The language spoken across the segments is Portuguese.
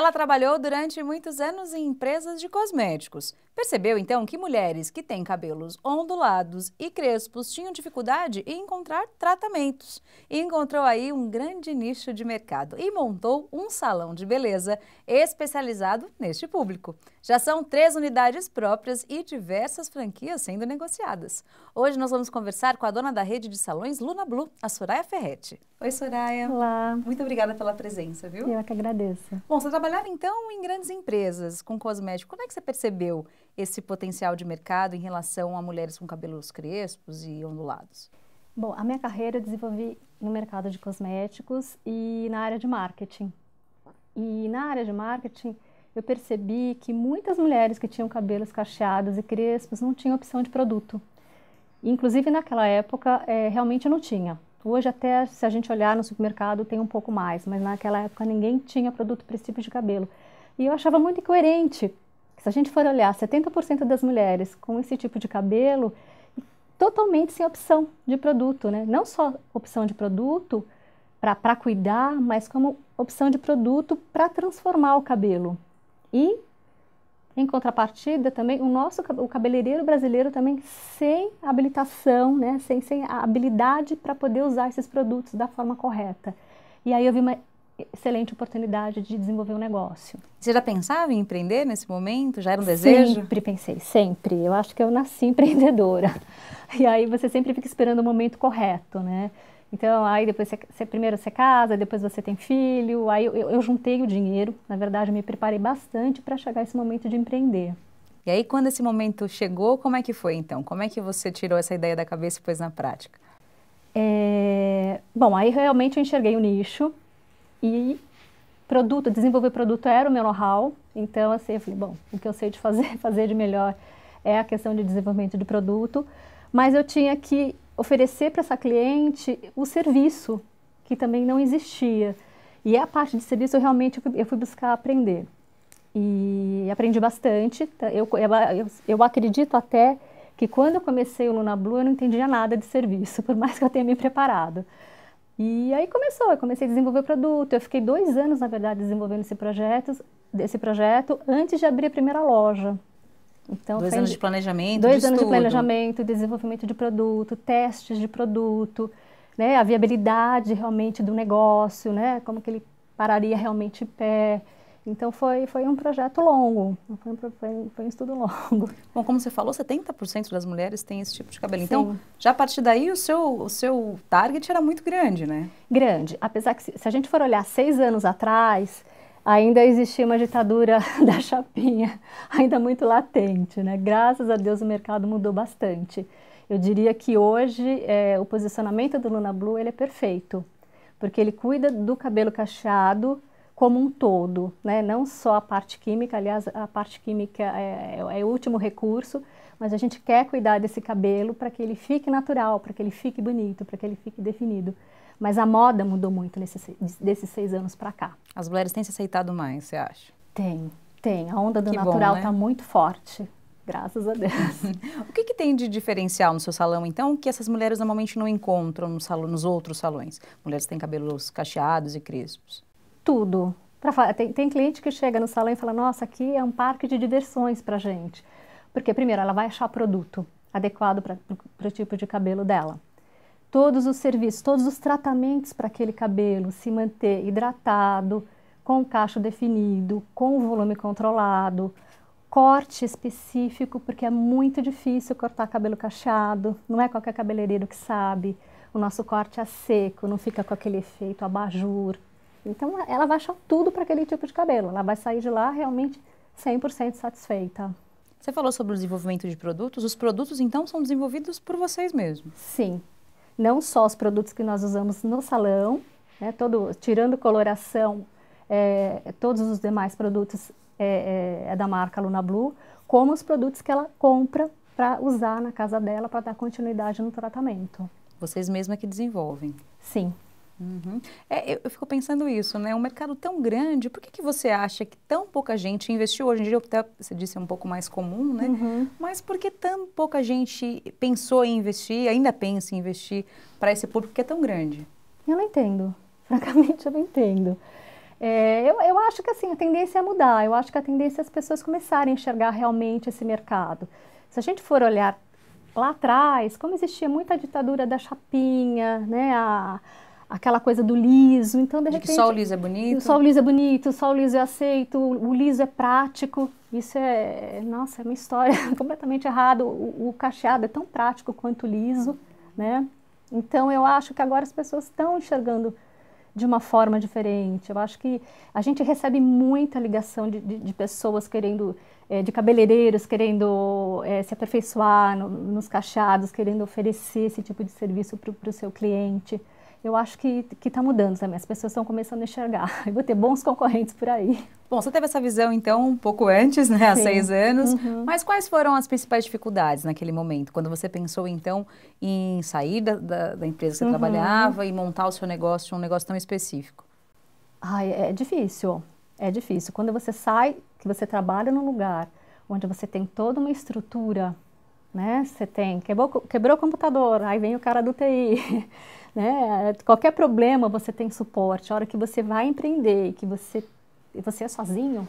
Ela trabalhou durante muitos anos em empresas de cosméticos. Percebeu então que mulheres que têm cabelos ondulados e crespos tinham dificuldade em encontrar tratamentos. E encontrou aí um grande nicho de mercado e montou um salão de beleza especializado neste público. Já são três unidades próprias e diversas franquias sendo negociadas. Hoje nós vamos conversar com a dona da rede de salões Luna Blue, a Soraya Ferretti. Oi, Soraya. Olá. Muito obrigada pela presença, viu? Eu que agradeço. Bom, você trabalhava então em grandes empresas com cosméticos. Como é que você percebeu esse potencial de mercado em relação a mulheres com cabelos crespos e ondulados? Bom, a minha carreira eu desenvolvi no mercado de cosméticos e na área de marketing. E na área de marketing, eu percebi que muitas mulheres que tinham cabelos cacheados e crespos não tinham opção de produto. Inclusive naquela época é, realmente não tinha. Hoje até se a gente olhar no supermercado tem um pouco mais, mas naquela época ninguém tinha produto para esse tipo de cabelo. E eu achava muito incoerente. Se a gente for olhar 70% das mulheres com esse tipo de cabelo, totalmente sem opção de produto, né? Não só opção de produto para cuidar, mas como opção de produto para transformar o cabelo. E, em contrapartida, também o nosso o cabeleireiro brasileiro também sem habilitação, né, sem, sem a habilidade para poder usar esses produtos da forma correta. E aí eu vi uma excelente oportunidade de desenvolver um negócio. Você já pensava em empreender nesse momento? Já era um desejo? Sempre pensei, sempre. Eu acho que eu nasci empreendedora. E aí você sempre fica esperando o momento correto, né? Então, aí depois você, você, primeiro você casa, depois você tem filho, aí eu, eu, eu juntei o dinheiro, na verdade, me preparei bastante para chegar esse momento de empreender. E aí, quando esse momento chegou, como é que foi então? Como é que você tirou essa ideia da cabeça e pôs na prática? É... Bom, aí realmente eu enxerguei o nicho e produto, desenvolver produto era o meu know-how. Então, assim, eu falei, bom, o que eu sei de fazer, fazer de melhor é a questão de desenvolvimento de produto. Mas eu tinha que oferecer para essa cliente o serviço, que também não existia. E a parte de serviço eu realmente eu fui buscar aprender. E aprendi bastante. Tá? Eu, eu, eu acredito até que quando eu comecei o Luna Blue eu não entendia nada de serviço, por mais que eu tenha me preparado. E aí começou, eu comecei a desenvolver o produto. Eu fiquei dois anos, na verdade, desenvolvendo esse projeto, esse projeto antes de abrir a primeira loja. Então, dois anos de planejamento, dois de anos estudo. de planejamento, desenvolvimento de produto, testes de produto, né, a viabilidade realmente do negócio, né, como que ele pararia realmente em pé. Então foi, foi um projeto longo, foi um, foi, foi um estudo longo. Bom, como você falou, 70% das mulheres têm esse tipo de cabelo. Então, Sim. Então, já a partir daí, o seu, o seu target era muito grande, né? Grande. Apesar que, se, se a gente for olhar seis anos atrás, ainda existia uma ditadura da chapinha, ainda muito latente, né? Graças a Deus o mercado mudou bastante. Eu diria que hoje é, o posicionamento do Luna Blue ele é perfeito, porque ele cuida do cabelo cacheado como um todo, né? Não só a parte química, aliás, a parte química é, é, é o último recurso, mas a gente quer cuidar desse cabelo para que ele fique natural, para que ele fique bonito, para que ele fique definido. Mas a moda mudou muito nesses desses seis anos para cá. As mulheres têm se aceitado mais, você acha? Tem, tem. A onda do que natural está né? Tá muito forte. Graças a Deus. o que, que, tem de diferencial no seu salão, então, que essas mulheres normalmente não encontram no salão, nos outros salões? Mulheres que têm cabelos cacheados e crespos. Tudo. Pra, tem, tem cliente que chega no salão e fala: Nossa, aqui é um parque de diversões para gente. Porque, primeiro, ela vai achar produto adequado para o tipo de cabelo dela todos os serviços, todos os tratamentos para aquele cabelo se manter hidratado, com cacho definido, com volume controlado, corte específico, porque é muito difícil cortar cabelo cacheado, não é qualquer cabeleireiro que sabe. O nosso corte é seco, não fica com aquele efeito abajur. Então ela vai achar tudo para aquele tipo de cabelo, ela vai sair de lá realmente 100% satisfeita. Você falou sobre o desenvolvimento de produtos, os produtos então são desenvolvidos por vocês mesmos? Sim, não só os produtos que nós usamos no salão, né, todo, tirando coloração, é, todos os demais produtos é, é, é, da marca Luna Blue, como os produtos que ela compra para usar na casa dela para dar continuidade no tratamento. Vocês mesmas que desenvolvem? Sim, Uhum. É, eu, fico pensando isso, né? Um mercado tão grande, por que, que você acha que tão pouca gente investiu? Hoje em dia, até tá, você disse, é um pouco mais comum, né? Uhum. Mas por que tão pouca gente pensou em investir, ainda pensa em investir para esse público que é tão grande? Eu não entendo. Francamente, eu não entendo. É, eu, eu acho que assim, a tendência é mudar. Eu acho que a tendência é as pessoas começarem a enxergar realmente esse mercado. Se a gente for olhar lá atrás, como existia muita ditadura da chapinha, né? A, aquela coisa do liso. Então, de, de repente. Que só o liso é bonito. Só o liso é bonito, só o liso é aceito, o liso é prático. Isso é, nossa, é uma história completamente errada. O, o cacheado é tão prático quanto o liso, né? Então, eu acho que agora as pessoas estão enxergando de uma forma diferente. Eu acho que a gente recebe muita ligação de, de, de pessoas querendo, é, de cabeleireiros querendo é, se aperfeiçoar no, nos cacheados querendo oferecer esse tipo de serviço para o seu cliente eu acho que está mudando também. As pessoas estão começando a enxergar. Eu vou ter bons concorrentes por aí. Bom, você teve essa visão então um pouco antes, né, há Sim. seis anos. Uhum. Mas quais foram as principais dificuldades naquele momento? Quando você pensou então em sair da, da, da empresa que você uhum. trabalhava e montar o seu negócio, um negócio tão específico? Ai, é difícil. É difícil. Quando você sai, que você trabalha num lugar onde você tem toda uma estrutura né? Você tem quebrou, quebrou o computador, aí vem o cara do TI, né? Qualquer problema você tem suporte. A hora que você vai empreender e que você você é sozinho,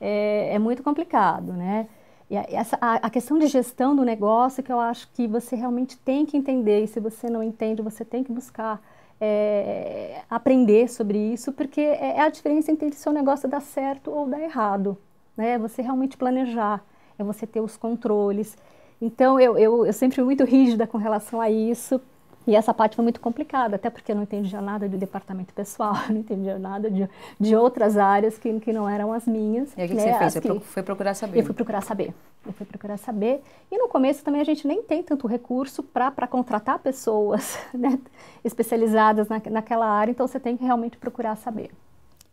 é, é muito complicado, né? E essa, a, a, questão de gestão do negócio que eu acho que você realmente tem que entender e se você não entende você tem que buscar é, aprender sobre isso porque é, é a diferença entre se o negócio dar certo ou dar errado, né? Você realmente planejar, é você ter os controles, então, eu, eu, eu sempre fui muito rígida com relação a isso, e essa parte foi muito complicada, até porque eu não entendia nada de departamento pessoal, não entendia nada de, de outras áreas que, que não eram as minhas. E aí o que, né? que você fez? Que... Foi procurar saber? Eu fui procurar saber. Eu fui procurar saber. E no começo também a gente nem tem tanto recurso para contratar pessoas né? especializadas na, naquela área, então você tem que realmente procurar saber.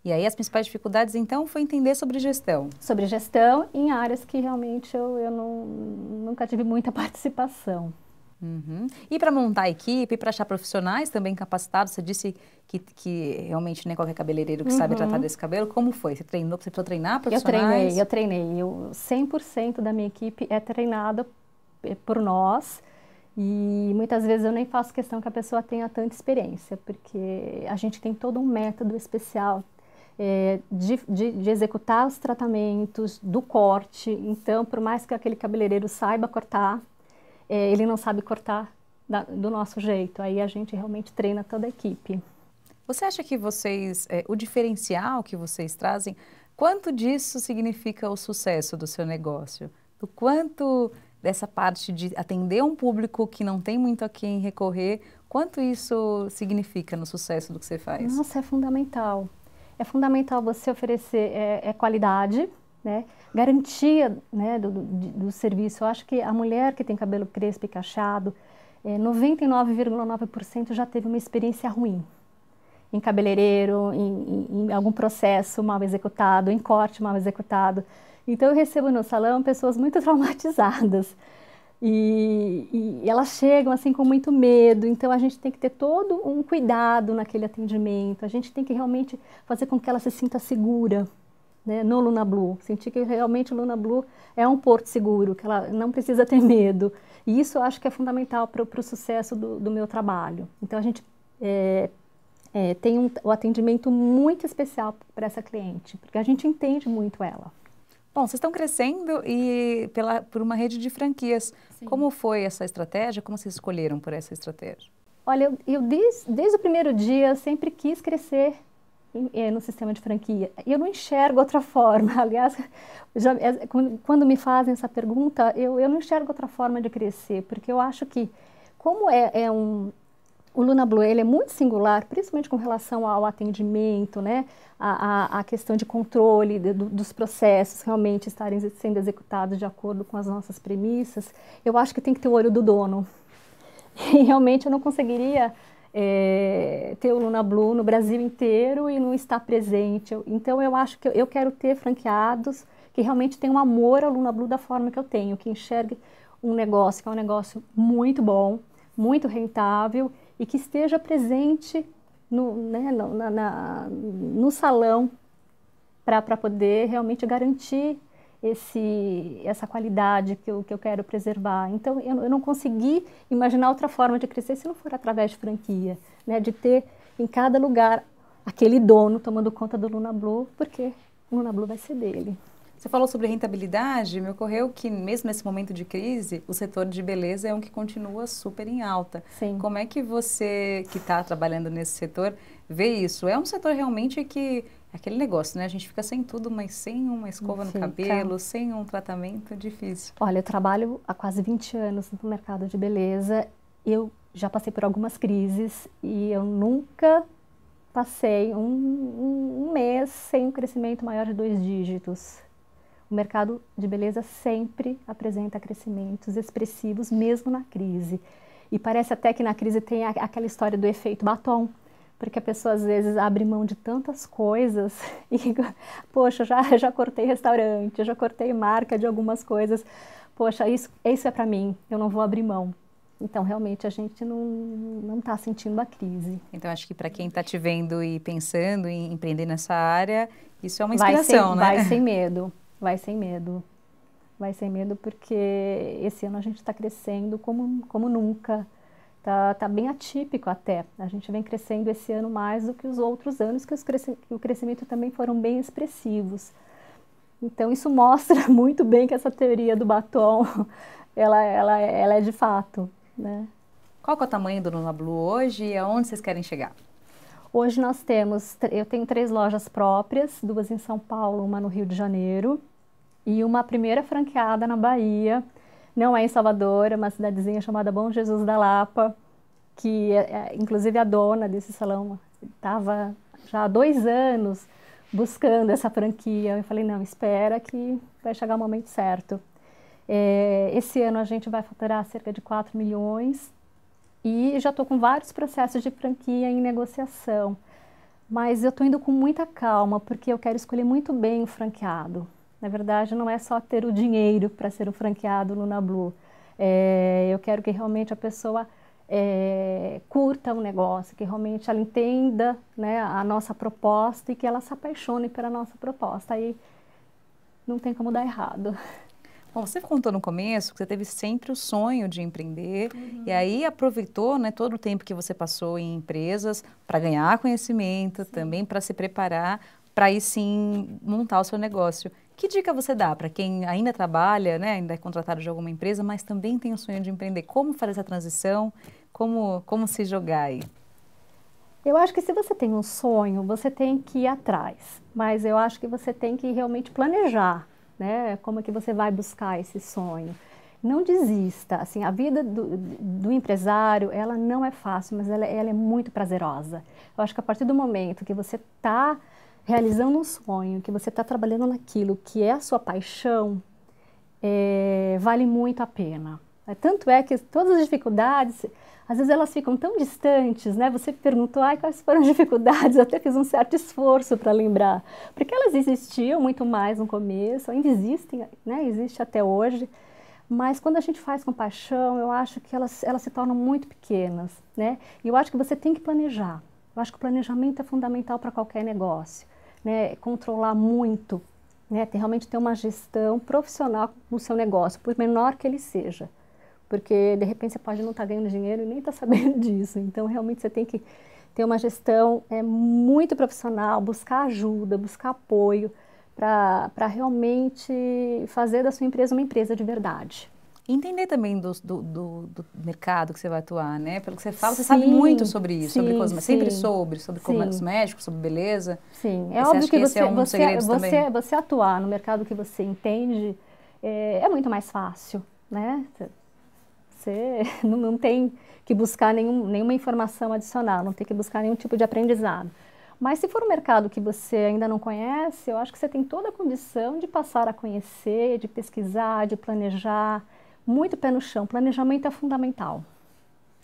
E aí as principais dificuldades, então, foi entender sobre gestão. Sobre gestão em áreas que realmente eu, eu não, nunca tive muita participação. Uhum. E para montar a equipe, para achar profissionais também capacitados, você disse que, que realmente nem é qualquer cabeleireiro que uhum. sabe tratar desse cabelo. Como foi? Você treinou, você precisou treinar profissionais? Eu treinei, eu treinei. Eu, 100% da minha equipe é treinada eh, por nós e muitas vezes eu nem faço questão que a pessoa tenha tanta experiência, porque a gente tem todo um método especial, é, de, de, de, executar os tratamentos, do corte. Então, por mais que aquele cabeleireiro saiba cortar, é, ele não sabe cortar da, do nosso jeito. Aí a gente realmente treina toda a equipe. Você acha que vocês, é, o diferencial que vocês trazem, quanto disso significa o sucesso do seu negócio? Do quanto dessa parte de atender um público que não tem muito a quem recorrer, quanto isso significa no sucesso do que você faz? Nossa, é fundamental é fundamental você oferecer é, é qualidade, né? garantia né, do, do, do, serviço. Eu acho que a mulher que tem cabelo crespo e cacheado, 99,9% é, já teve uma experiência ruim em cabeleireiro, em, em, em, algum processo mal executado, em corte mal executado. Então eu recebo no salão pessoas muito traumatizadas. E, e, elas chegam assim com muito medo, então a gente tem que ter todo um cuidado naquele atendimento, a gente tem que realmente fazer com que ela se sinta segura né, no Luna Blue, sentir que realmente o Luna Blue é um porto seguro, que ela não precisa ter medo. E isso eu acho que é fundamental para o sucesso do, do, meu trabalho. Então a gente é, é, tem um, um atendimento muito especial para essa cliente, porque a gente entende muito ela. Bom, vocês estão crescendo e pela, por uma rede de franquias. Sim. Como foi essa estratégia? Como vocês escolheram por essa estratégia? Olha, eu, eu desde, desde, o primeiro dia sempre quis crescer em, em, eh, no sistema de franquia. Eu não enxergo outra forma. Aliás, já, é, quando, quando, me fazem essa pergunta, eu, eu não enxergo outra forma de crescer, porque eu acho que como é, é um, o Luna Blue ele é muito singular, principalmente com relação ao atendimento, né? A, a, a questão de controle de, do, dos processos realmente estarem sendo executados de acordo com as nossas premissas. Eu acho que tem que ter o olho do dono. E realmente eu não conseguiria é, ter o Luna Blue no Brasil inteiro e não estar presente. Então eu acho que eu, eu quero ter franqueados que realmente tenham amor ao Luna Blue da forma que eu tenho, que enxergue um negócio que é um negócio muito bom, muito rentável e que esteja presente no, né, no, na, na, no salão para poder realmente garantir esse, essa qualidade que eu, que eu quero preservar. Então, eu, eu, não consegui imaginar outra forma de crescer se não for através de franquia, né, de ter em cada lugar aquele dono tomando conta do Luna Blue, porque o Luna Blue vai ser dele. Você falou sobre rentabilidade, me ocorreu que mesmo nesse momento de crise, o setor de beleza é um que continua super em alta. Sim. Como é que você, que está trabalhando nesse setor, vê isso? É um setor realmente que é aquele negócio, né? A gente fica sem tudo, mas sem uma escova fica. no cabelo, sem um tratamento, difícil. Olha, eu trabalho há quase 20 anos no mercado de beleza. Eu já passei por algumas crises e eu nunca passei um, um, um mês sem um crescimento maior de dois dígitos. O mercado de beleza sempre apresenta crescimentos expressivos, mesmo na crise. E parece até que na crise tem aquela história do efeito batom, porque a pessoa às vezes abre mão de tantas coisas e, poxa, já, já cortei restaurante, já cortei marca de algumas coisas, poxa, isso, isso é para mim, eu não vou abrir mão. Então, realmente, a gente não está sentindo a crise. Então, acho que para quem está te vendo e pensando em empreender nessa área, isso é uma inspiração, vai sem, né? Vai sem medo vai sem medo. Vai sem medo porque esse ano a gente está crescendo como, como nunca. Tá, tá bem atípico até. A gente vem crescendo esse ano mais do que os outros anos, que, os que o crescimento também foram bem expressivos. Então isso mostra muito bem que essa teoria do batom, ela, ela, ela é de fato, né? Qual é o tamanho do Luna Blue hoje e aonde vocês querem chegar? Hoje nós temos, eu tenho três lojas próprias, duas em São Paulo, uma no Rio de Janeiro e uma primeira franqueada na Bahia. Não é em Salvador, é uma cidadezinha chamada Bom Jesus da Lapa, que é, é, inclusive a dona desse salão estava já há dois anos buscando essa franquia. Eu falei, não, espera que vai chegar o momento certo. É, esse ano a gente vai faturar cerca de 4 milhões e já estou com vários processos de franquia em negociação. Mas eu estou indo com muita calma, porque eu quero escolher muito bem o franqueado. Na verdade, não é só ter o dinheiro para ser o franqueado Luna Blue. É, eu quero que realmente a pessoa é, curta o negócio, que realmente ela entenda né, a nossa proposta e que ela se apaixone pela nossa proposta. Aí não tem como dar errado. Bom, você contou no começo que você teve sempre o sonho de empreender uhum. e aí aproveitou né, todo o tempo que você passou em empresas para ganhar conhecimento, sim. também para se preparar para aí sim montar o seu negócio. Que dica você dá para quem ainda trabalha, né, ainda é contratado de alguma empresa, mas também tem o sonho de empreender? Como fazer essa transição? Como, como se jogar aí? Eu acho que se você tem um sonho, você tem que ir atrás, mas eu acho que você tem que realmente planejar, né? Como é que você vai buscar esse sonho? Não desista, assim, a vida do, do empresário, ela não é fácil, mas ela, ela, é muito prazerosa. Eu acho que a partir do momento que você está realizando um sonho, que você está trabalhando naquilo que é a sua paixão, é, vale muito a pena. É, tanto é que todas as dificuldades, às vezes elas ficam tão distantes, né? Você perguntou, ai, quais foram as dificuldades? Eu até fiz um certo esforço para lembrar, porque elas existiam muito mais no começo, ainda existem, né? Existe até hoje, mas quando a gente faz com paixão, eu acho que elas, elas se tornam muito pequenas, né? E eu acho que você tem que planejar. Eu acho que o planejamento é fundamental para qualquer negócio né, controlar muito, né, ter, realmente ter uma gestão profissional no seu negócio, por menor que ele seja. Porque, de repente, você pode não estar tá ganhando dinheiro e nem estar tá sabendo disso. Então, realmente, você tem que ter uma gestão é, muito profissional, buscar ajuda, buscar apoio para realmente fazer da sua empresa uma empresa de verdade entender também do, do, do, do, mercado que você vai atuar, né? Pelo que você fala, sim, você sabe muito sobre isso, sim, sobre cosméticos, sempre sobre, sobre cosméticos, sobre beleza. Sim, é você óbvio que, que é você, é um você, você, você, atuar no mercado que você entende é, é muito mais fácil, né? Você não, não tem que buscar nenhum, nenhuma informação adicional, não tem que buscar nenhum tipo de aprendizado. Mas se for um mercado que você ainda não conhece, eu acho que você tem toda a condição de passar a conhecer, de pesquisar, de planejar, muito pé no chão. Planejamento é fundamental.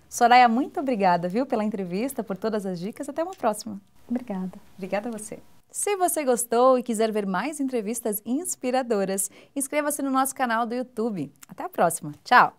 Soraya, muito obrigada, viu, pela entrevista, por todas as dicas. Até uma próxima. Obrigada. Obrigada a você. Se você gostou e quiser ver mais entrevistas inspiradoras, inscreva-se no nosso canal do YouTube. Até a próxima. Tchau!